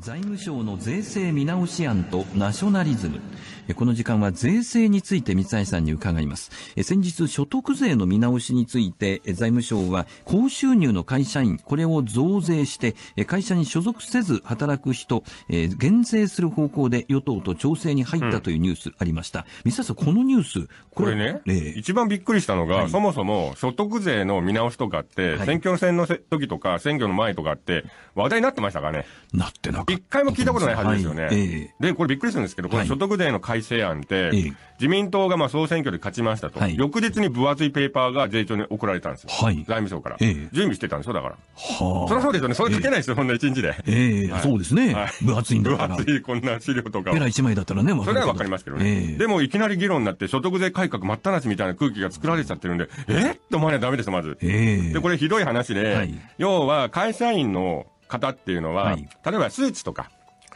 財務省の税制見直し案とナショナリズム。この時間は税制について三橋さんに伺います。先日所得税の見直しについて財務省は高収入の会社員、これを増税して会社に所属せず働く人、減税する方向で与党と調整に入ったというニュースありました。三橋さん、このニュース、これね、えー、一番びっくりしたのが、はい、そもそも所得税の見直しとかって、はい、選挙戦の時とか選挙の前とかって話題になってましたかねなってな一回も聞いたことないはずですよね。で、これびっくりするんですけど、この所得税の改正案って、自民党がまあ総選挙で勝ちましたと、翌日に分厚いペーパーが税調に送られたんですよ。財務省から、準備してたんでしょ、だから。はそりゃそうですよね。それ書けないですよ、えそんな一日で。ええそうですね。分厚いんだから。分厚い、こんな資料とか。ペラ1枚だったらね、それはわかりますけどね。でも、いきなり議論になって、所得税改革待ったなしみたいな空気が作られちゃってるんで、えっと思わないとダメですよ、まず。で、これひどい話で、要は会社員の方っていうのは、はい、例えばスーツとか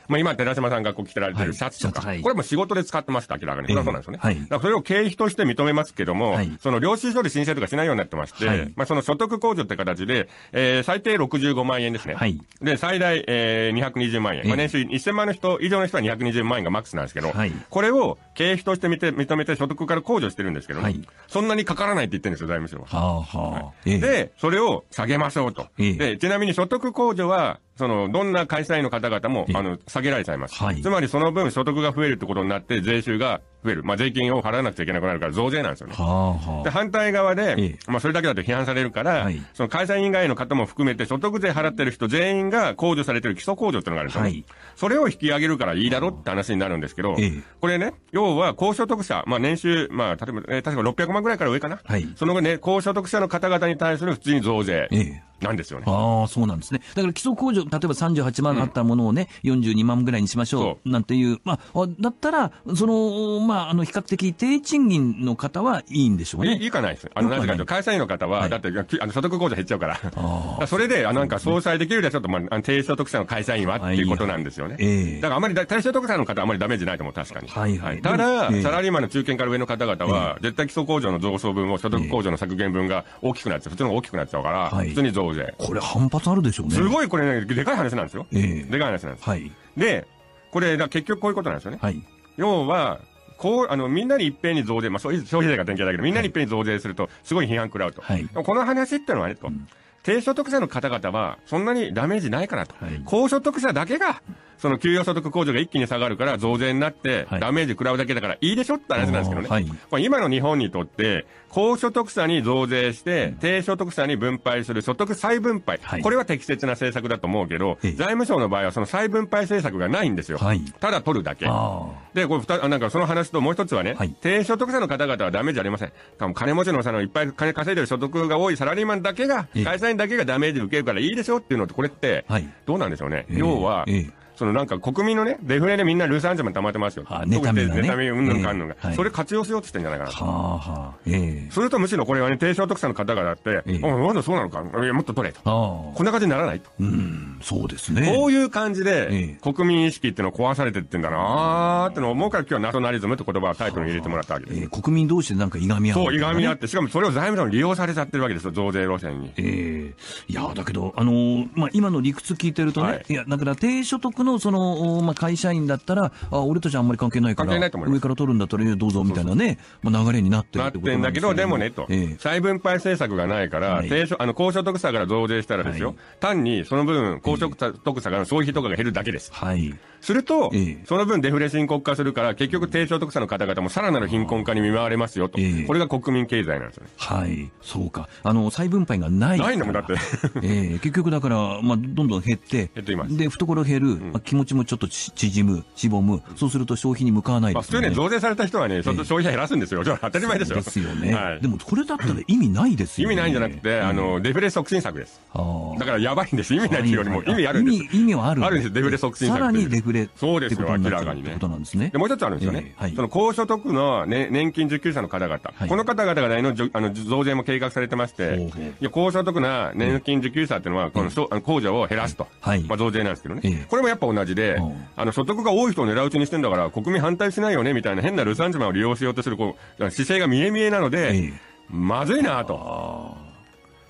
まあ今、寺島さんがこう着てられてるシャツとか、はい、これも仕事で使ってますか明らかに。それはそうなんですよね。はい、それを経費として認めますけども、はい、その領収書で申請とかしないようになってまして、まあその所得控除って形で、えー、最低65万円ですね。はい、で、最大、えー、220万円。まあ年収1000万の人、以上の人は220万円がマックスなんですけど、はい、これを経費としてて認めて所得から控除してるんですけど、はい、そんなにかからないって言ってるんですよ、財務省は。はあはあ、で、それを下げましょうと。で、ちなみに所得控除は、その、どんな会社員の方々も、あの、下げられちゃいます。はい、つまりその分所得が増えるってことになって、税収が増える。まあ、税金を払わなくちゃいけなくなるから増税なんですよね。はあはあ、で、反対側で、まあ、それだけだと批判されるから、はい、その会社員以外の方も含めて所得税払ってる人全員が控除されてる基礎控除ってのがあるんですよ、はい、それを引き上げるからいいだろって話になるんですけど、はえ、これね、要は高所得者、まあ、年収、まあ、例えば、えー、確か600万ぐらいから上かな。はい、その後ね、高所得者の方々に対する普通に増税。はいなんですよね。ああ、そうなんですね。だから基礎控除、例えば38万あったものをね、うん、42万ぐらいにしましょう、なんていう。まあ、だったら、その、まあ、あの、比較的低賃金の方はいいんでしょうね。いいかないです。あの、なぜかと会社員の方は、はい、だって、あの、所得控除減っちゃうから。からそれで、あなんか、総裁できるでちょっと、まあ、低所得者の会社員はっていうことなんですよね。はいはい、だから、あまり、低所得者の方はあまりダメージないと思う、確かに。はいはい。ただ、えー、サラリーマンの中堅から上の方々は、えー、絶対基礎控除の増昇分を、所得控除の削減分が大きくなっちゃう。普通のが大きくなっちゃうから、普通に増これ反発あるでしょうね。すごいこれ、ね、でかい話なんですよ。ええでかい話なんです。はい。で、これ、結局こういうことなんですよね。はい。要は、こう、あの、みんなに一遍に増税、まあ、消費税が典型だけど、みんなに一遍に増税すると、すごい批判食らうと。はい。この話っていうのはね、と。うん低所得者の方々は、そんなにダメージないかなと。はい、高所得者だけが、その給与所得控除が一気に下がるから増税になって、ダメージ食らうだけだからいいでしょって話なんですけどね。はい、今の日本にとって、高所得者に増税して、低所得者に分配する所得再分配、はい、これは適切な政策だと思うけど、財務省の場合はその再分配政策がないんですよ。はい、ただ取るだけ。で、これなんかその話ともう一つはね、低所得者の方々はダメージありません。金持ちのそのいっぱい金稼いでる所得が多いサラリーマンだけが、会社員だけがダメージ受けるからいいでしょっていうのって、これって、どうなんでしょうね。要は、えそのなんか国民のね、デフレでみんなルーサンジャム溜まってますよ。あ、妬みネタ妬み、うんぬんかんぬんが、えーはい、それ活用しようとしてんじゃないかなと。はあ、はあ、ええー、それとむしろこれはね、低所得者の方々って、えー、おまだそうなのかいや、もっと取れと。こんな感じにならないと。うん、そうですね。こういう感じで、えー、国民意識っての壊されてってんだなーっての思うから今日はナショナリズムって言葉をタイトルに入れてもらったわけです。えー、国民同士でなんかいがみ合う、ね、そう、いがみ合って、しかもそれを財務省に利用されちゃってるわけですよ、増税路線に。ええー、いや、だけど、あのー、まあ、今の理屈聞いてるとね、はい、いや、だから低所得のその、まあ、会社員だったら、あ俺たちはあんまり関係ないから、上から取るんだったらどうぞみたいなね、まあ、流れになってるってことなんだけど、でもね、と、ええ、再分配政策がないから、はい、低所あの高所得差から増税したらですよ、はい、単にその分、高所得差からの消費とかが減るだけです。はい、すると、え、その分デフレ深刻化するから、結局低所得者の方々もさらなる貧困化に見舞われますよと、これが国民経済なんですね。はい、そうか。あの、再分配がない。ないんだもん、だって。ええ結局だから、まあ、どんどん減って、減っています。で、懐減る、うん、まあ、気持ちもちょっと縮む、しぼむ、そうすると消費に向かわないですよね。まあ、普通ね、増税された人はね、ちょっと消費減らすんですよ。当たり前ですよ。ですよね。はい、でも、これだったら意味ないですよ、ね、意味ないんじゃなくて、あの、デフレ促進策です。だから、やばいんです。意味ないというよりも、意味あるんです。意味、意味はある。あるんです。デフレ促進策。さらにデフレ。そうですよ、明らかにね。ことなんですね。で、もう一つあるんですよね。はい、その、高所得の、ね、年金受給者の方々。はい、この方々がのあの増税も計画されてまして、い高所得な年金受給者っていうのは、この控除を減らすと。はい。まあ、増税なんですけどね。これもやっぱぱ同じで、うん、あの所得が多い人を狙うちにしてんだから、国民反対しないよねみたいな変なルサンジマンを利用しようとするこう姿勢が見え見えなので、まずいなと。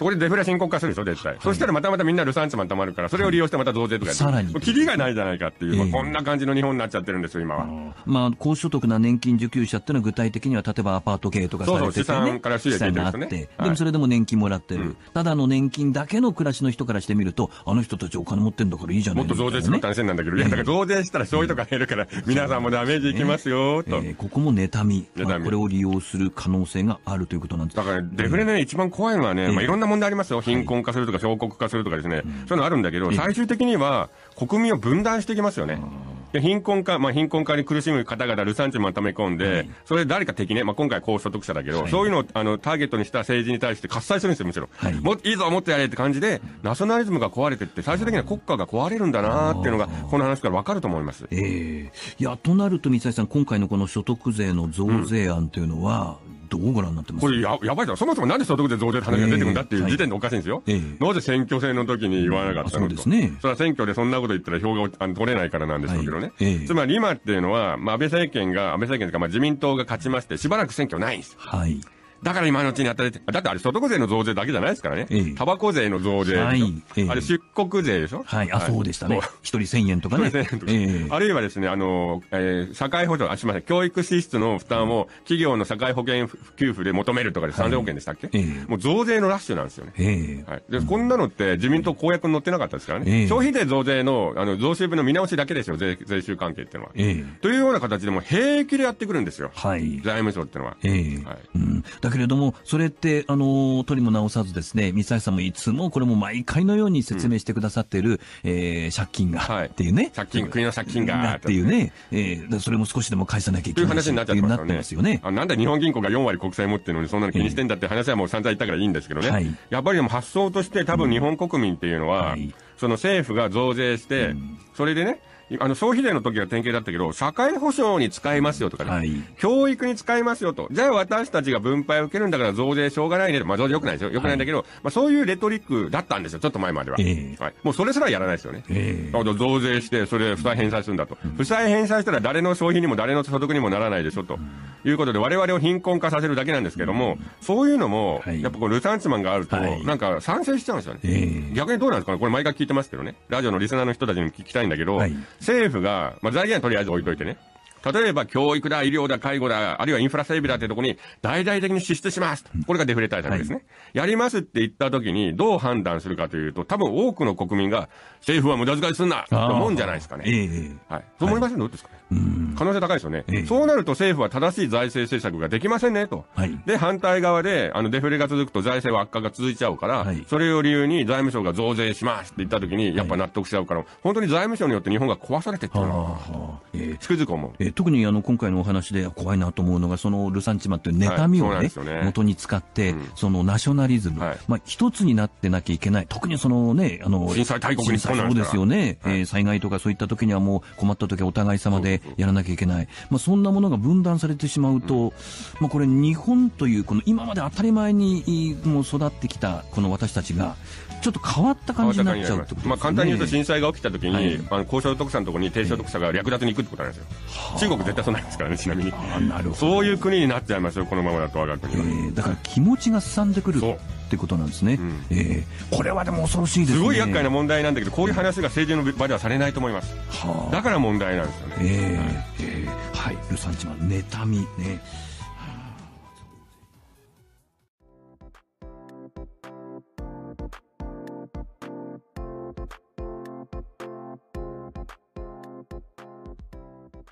ここでデフレ深刻化するでしょ、絶対。はい、そしたらまたまたみんなルサンチマンたまるから、それを利用してまた増税とかさらに。キリがないじゃないかっていう、えー、こんな感じの日本になっちゃってるんですよ、今は。まあ、高所得な年金受給者っていうのは具体的には、例えばアパート系とかされてて、ね、そうそう資産から収益が、ね、あって、でもそれでも年金もらってる、はい、ただの年金だけの暮らしの人からしてみると、あの人たちお金持ってんだからいいじゃない、もっと増税するって話なんだけど、いや、だから増税したら消費とか減るから、皆さんもダメージいきますよ、と、えー。ここも妬み、まあ、これを利用する可能性があるということなんですだから、デフレね、一番怖いのはね、まあ、いろんな問ありますよ。貧困化するとか、小国化するとかですね。そういうのあるんだけど、最終的には国民を分断していきますよね。で貧困化、まあ、貧困化に苦しむ方々、ルサンチマン溜め込んで、はい、それで誰か敵ね、まあ、今回高所得者だけど、はい、そういうのをあのターゲットにした政治に対して喝采するんですよ、むしろ。はい、もいいぞ、もっとやれって感じで、ナショナリズムが壊れてって、最終的には国家が壊れるんだなっていうのが、この話から分かると思います。えー、いやとなると、三井さん、今回のこの所得税の増税案というのは、うんどうご覧になってますこれや、やばいだろ。そもそもなんで所得税増税って話が出てくるんだっていう時点でおかしいんですよ。えー、なぜ選挙戦の時に言わなかったの、うん、そうですね。それは選挙でそんなこと言ったら票が取れないからなんでしょうけどね。はいえー、つまり今っていうのは、まあ安倍政権が、安倍政権というか、まあ自民党が勝ちまして、しばらく選挙ないんですはい。だから今のうちに働いて、だってあれ所得税の増税だけじゃないですからね。タバコ税の増税。はい。あれ出国税でしょはい。あ、そうでしたね。一人1000円とかね。あるいはですね、あの、えー、社会保障、あ、すみません、教育支出の負担を企業の社会保険給付で求めるとかで3000億円でしたっけもう増税のラッシュなんですよね。はい。で、こんなのって自民党公約に載ってなかったですからね。消費税増税の、あの、増収分の見直しだけですよ、税、税収関係っていうのは。というような形でも平気でやってくるんですよ。はい。財務省っていうのは。はい。けれども、それって、あの、取りも直さずですね、三橋さんもいつもこれも毎回のように説明してくださっている、うん、えー、借金が、っていうね、借金、国の借金が、っていうね、えー、それも少しでも返さなきゃいけない。という話になっちゃってますよね。あなんで日本銀行が4割国債持ってるのにそんなの気にしてんだって話はもう散々言ったからいいんですけどね。はい、やっぱりでも発想として多分日本国民っていうのは、うんはい、その政府が増税して、うん、それでね、あの、消費税の時は典型だったけど、社会保障に使いますよとかね、はい、教育に使いますよと。じゃあ私たちが分配を受けるんだから増税しょうがないねと。まあ増税良くないですよ。良くないんだけど、はい、まあそういうレトリックだったんですよ。ちょっと前までは。えー、はい。もうそれすらやらないですよね。えー、増税して、それ負債返済するんだと。うん、負債返済したら誰の消費にも誰の所得にもならないでしょと。いうことで、我々を貧困化させるだけなんですけども、うん、そういうのも、はい、やっぱこう、ルサンチマンがあると、なんか賛成しちゃうんですよね。えー、逆にどうなんですかねこれ毎回聞いてますけどね。ラジオのリスナーの人たちに聞きたいんだけど、政府が、まあ、財源はとりあえず置いといてね。例えば教育だ、医療だ、介護だ、あるいはインフラ整備だってとこに大々的に支出します。これがデフレ対策ですね。はい、やりますって言った時にどう判断するかというと、多分多くの国民が政府は無駄遣いすんなと思うんじゃないですかね。はい。そう思いません、どうですかね。可能性高いですよね、えそうなると政府は正しい財政政策ができませんねと。はい、で、反対側で、あの、デフレが続くと財政は悪化が続いちゃうから、はい、それを理由に財務省が増税しますって言った時に、やっぱ納得しちゃうから、本当に財務省によって日本が壊されてってるうつくづく思う。えー特にあの今回のお話で怖いなと思うのが、そのルサンチマンという妬みをね、はい、ね元に使って、うん、そのナショナリズム、はい、まあ、一つになってなきゃいけない、特にそのね、あの震災大国にそうですよね、はい、えー、災害とかそういった時にはもう困った時はお互い様でやらなきゃいけない、まあ、そんなものが分断されてしまうと、うん、まあ、これ、日本という、この今まで当たり前にもう育ってきたこの私たちが、ちょっと変わった感じになっちゃうってことですね、まあ、簡単に言うと、震災が起きた時に、はい、あの高所得者のところに低所得者が略奪に行くってことなんですよ。中国絶対そうなんですからね、ちなみに。あなるほど。そういう国になっちゃいますよ、このままだと我が国は。えー、だから気持ちがすさんでくるってことなんですね。うん、えー、これはでも恐ろしいですね。すごい厄介な問題なんだけど、こういう話が政治の場ではされないと思います。はあ、だから問題なんですよね。えー、えー、はい、ルサンチマン、妬みね。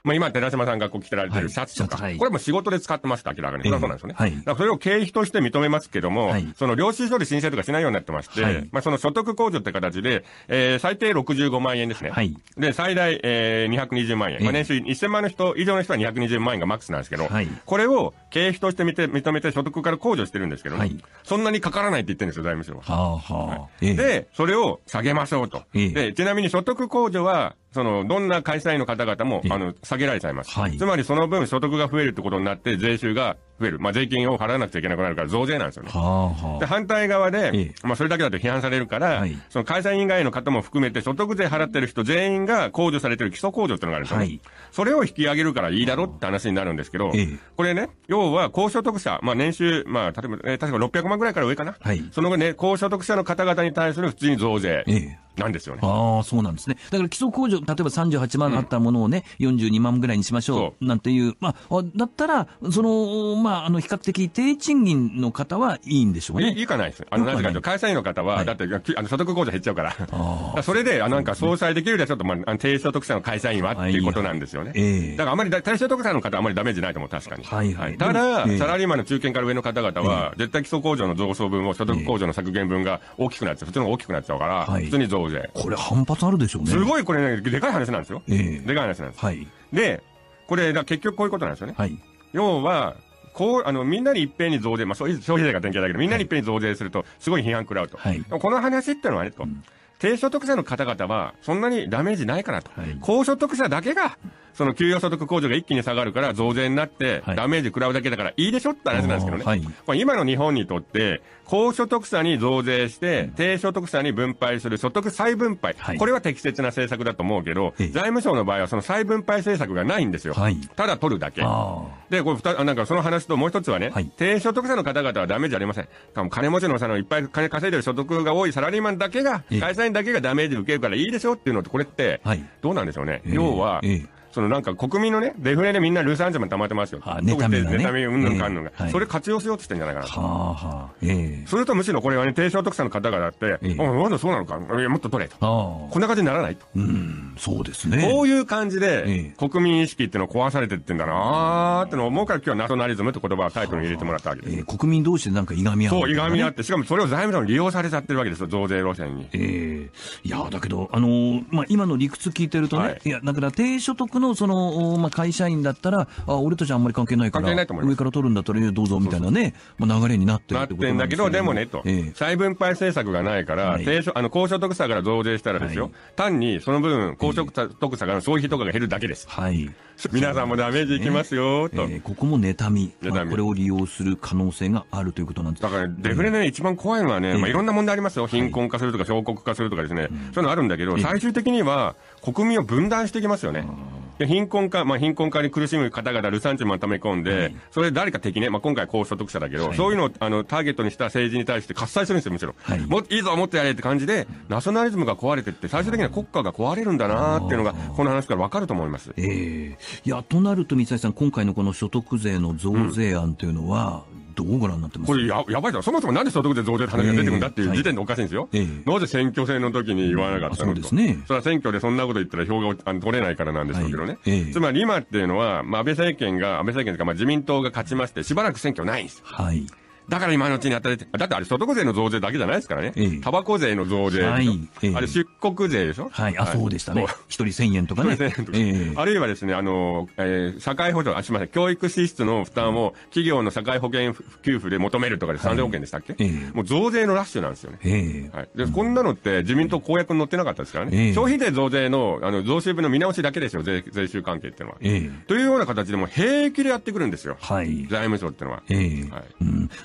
まあ、今、寺島さんがこう着てられてるシャツとか、はい、これも仕事で使ってました、明らかに。それそうなんですよね。はい、だからそれを経費として認めますけども、はい、その領収書で申請とかしないようになってまして、はい、まあ、その所得控除って形で、えー、最低65万円ですね。はい、で、最大、えー、220万円。まあ、年収1000万の人、以上の人は220万円がマックスなんですけど、はい、これを経費として見て認めて所得から控除してるんですけど、はい、そんなにかからないって言ってるんですよ、財務省は。はあはあ、で、それを下げましょうと。で、ちなみに所得控除は、その、どんな会社員の方々も、あの、下げられちゃいます。はい、つまりその分所得が増えるってことになって、税収が増える。まあ、税金を払わなくちゃいけなくなるから増税なんですよね。はあはあ、で、反対側で、まあ、それだけだと批判されるから、はい、その会社員以外の方も含めて所得税払ってる人全員が控除されてる基礎控除ってのがあるんですよ、ね、はい、それを引き上げるからいいだろって話になるんですけど、これね、要は高所得者、まあ、年収、まあ、例えば、えー、確か600万ぐらいから上かな。はい、その後ね、高所得者の方々に対する普通に増税。なんですよね。ああ、そうなんですね。だから基礎控除、例えば38万あったものをね、うん、42万ぐらいにしましょう、なんていう。まあ、だったら、その、まあ、あの、比較的低賃金の方はいいんでしょうね。いいかないです。あの、なぜかというと、会社員の方は、はい、だって、あの、所得控除減っちゃうから。から それで、あなんか、総裁できるよりはちょっと、まあ、低所得者の会社員はっていうことなんですよね。えー、だから、あまり、低所得者の方はあまりダメージないと思う、確かに。はいはい。ただ、えー、サラリーマンの中堅から上の方々は、えー、絶対基礎控除の増昇分を、所得控除の削減分が大きくなっちゃう。普通の大きくなっちゃうから、えー、普通に増これ反発あるでしょうね。すごいこれね、でかい話なんですよ。えー、でかい話なんです。はい。で、これ、結局こういうことなんですよね。はい。要は、こう、あの、みんなにいっぺんに増税、まあ、消費税が典型だけど、みんなにいっぺんに増税すると、すごい批判食らうと。はい、この話っていうのはね、と。うん低所得者の方々は、そんなにダメージないからと。はい、高所得者だけが、その給与所得控除が一気に下がるから増税になって、ダメージ食らうだけだからいいでしょって話なんですけどね。はい、今の日本にとって、高所得者に増税して、低所得者に分配する所得再分配、はい、これは適切な政策だと思うけど、財務省の場合はその再分配政策がないんですよ。はい、ただ取るだけ。で、これなんかその話ともう一つはね、低所得者の方々はダメージありません。金持ちのそのいっぱい金稼いでる所得が多いサラリーマンだけが、会社員だけがダメージ受けるからいいでしょっていうのって、これって、どうなんでしょうね。要は、えーそのなんか国民のね、デフレでみんなルースアンジャマン溜まってますよ。あ、あ、タみが、ね。妬みうんぬんかんぬんが、えーはい、それ活用しようって言ってんじゃないかな。はあ、はあ、ええー、それとむしろこれはね、低所得者の方々って、えー、まだそうなのかいや、もっと取れと。こんな感じにならないと。うん、そうですね。こういう感じで、えー、国民意識っての壊されてってんだなーっての思うから今日はナショナリズムって言葉をタイトルに入れてもらったわけです。はあ、えー、国民同士でなんかいがみ合う、ね、そう、いがみ合って、しかもそれを財務省に利用されちゃってるわけですよ、増税路線に。ええー、いや、だけど、あのまあ、今の理屈聞いてるとね、はい、いや、だから低所得のその、まあ、会社員だったら、あ俺たちあんまり関係ないから、上から取るんだったらどうぞみたいなね、まあ、流れになってるってことなんでんだけど、でもね、と、え再分配政策がないから、はい、低所あの高所得者から増税したらですよ、はい、単にその分、高所得者から消費とかが減るだけです。はい、皆さんもダメージいきますよ、と、ええー、ここも妬み、まあ、これを利用する可能性があるということなんですだから、デフレね、一番怖いのはね、まあ、いろんな問題ありますよ、貧困化するとか、小国化するとかですね、そういうのあるんだけど、最終的には国民を分断していきますよね。で貧困化、まあ、貧困化に苦しむ方々、ルサンチマン溜め込んで、はい、それ誰か敵ね、まあ、今回高所得者だけど、はい、そういうのをあのターゲットにした政治に対して喝采するんですよ、むしろ。はい、もいいぞ、もっとやれって感じで、ナショナリズムが壊れてって、最終的には国家が壊れるんだなっていうのが、この話から分かると思います。えー、いやとなると、三井さん、今回のこの所得税の増税案というのは、うんどうご覧になってますこれや、やばいだろ。そもそもなんで所得税増税って話が出てくるんだっていう時点でおかしいんですよ。えー、なぜ選挙戦の時に言わなかったの、うそうですね。それは選挙でそんなこと言ったら票があの取れないからなんでしょうけどね。はいえー、つまり今っていうのは、まあ、安倍政権が、安倍政権というか、まあ、自民党が勝ちまして、しばらく選挙ないんですはい。だから今のうちに働いて、だってあれ所得税の増税だけじゃないですからね。ええ、タバコ税の増税、はいあれ出国税でしょはい、あ、そうでしたね。一人1000円とかね。1 0 0 0円とか。あるいはですね、あの、え社会保障、あ、すみません、教育支出の負担を企業の社会保険給付で求めるとかで3000億円でしたっけ、もう増税のラッシュなんですよね。はい、で、こんなのって自民党公約に載ってなかったですからね。消費税増税の、あの、増収分の見直しだけですよ、税税収関係っていうのは。というような形でも平気でやってくるんですよ。はい。財務省っていうのは。はい、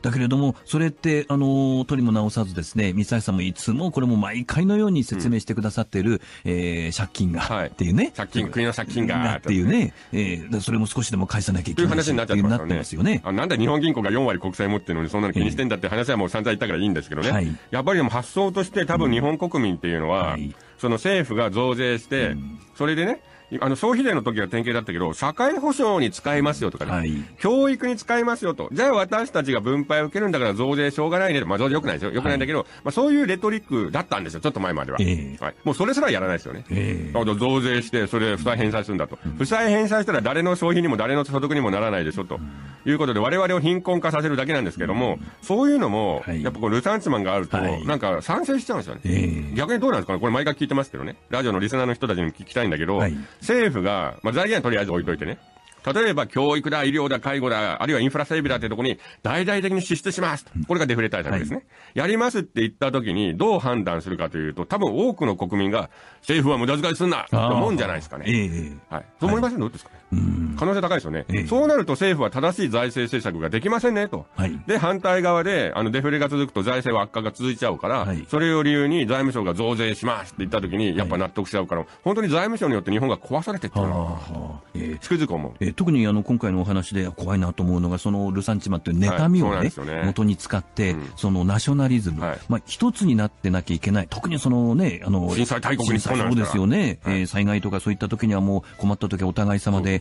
だけれども、それって、あの、とりも直さずですね、三橋さんもいつもこれも毎回のように説明してくださってる、うん、えー、借金が、はい、っていうね。借金、国の借金が。っていうね、えー、それも少しでも返さなきゃいけない。という話になっちゃってますよね。なすよねあ。なんで日本銀行が4割国債持ってるのにそんなの気にしてんだって話はもう散々言ったからいいんですけどね。はい、やっぱりでも発想として多分日本国民っていうのは、うんはい、その政府が増税して、うん、それでね、あの、消費税の時は典型だったけど、社会保障に使いますよとかね、はい、教育に使いますよと。じゃあ私たちが分配を受けるんだから増税しょうがないねと。まあ増税良くないですよ。良くないんだけど、はい、まあそういうレトリックだったんですよ。ちょっと前までは。えー、はい。もうそれすらやらないですよね。えー、増税して、それ負債返済するんだと。負債返済したら誰の消費にも誰の所得にもならないでしょと。いうことで、我々を貧困化させるだけなんですけども、そういうのも、やっぱこう、ルサンチマンがあると、なんか賛成しちゃうんですよね。逆にどうなんですかねこれ毎回聞いてますけどね。ラジオのリスナーの人たちに聞きたいんだけど、政府が、まあ、財源はとりあえず置いといてね。例えば、教育だ、医療だ、介護だ、あるいはインフラ整備だってとこに、大々的に支出します。これがデフレ対策ですね。はい、やりますって言ったときに、どう判断するかというと、多分多くの国民が、政府は無駄遣いすんなと思うんじゃないですかね。ええはい。そう思いません、どうですかね。可能性高いですよね、ええ、そうなると政府は正しい財政政策ができませんねと、はい、で反対側であのデフレが続くと財政悪化が続いちゃうから、はい、それを理由に財務省が増税しますって言った時に、やっぱ納得しちゃうから、はい、本当に財務省によって日本が壊されていったな、えー、つくづく思う、えー、特にあの今回のお話で怖いなと思うのが、そのルサンチマという妬みをね、ねね元に使って、うん、そのナショナリズム、はい、まあ、一つになってなきゃいけない、特にその、ね、あの震災大国にそうですよね、はい、えー、災害とかそういった時には、もう困った時はお互い様で、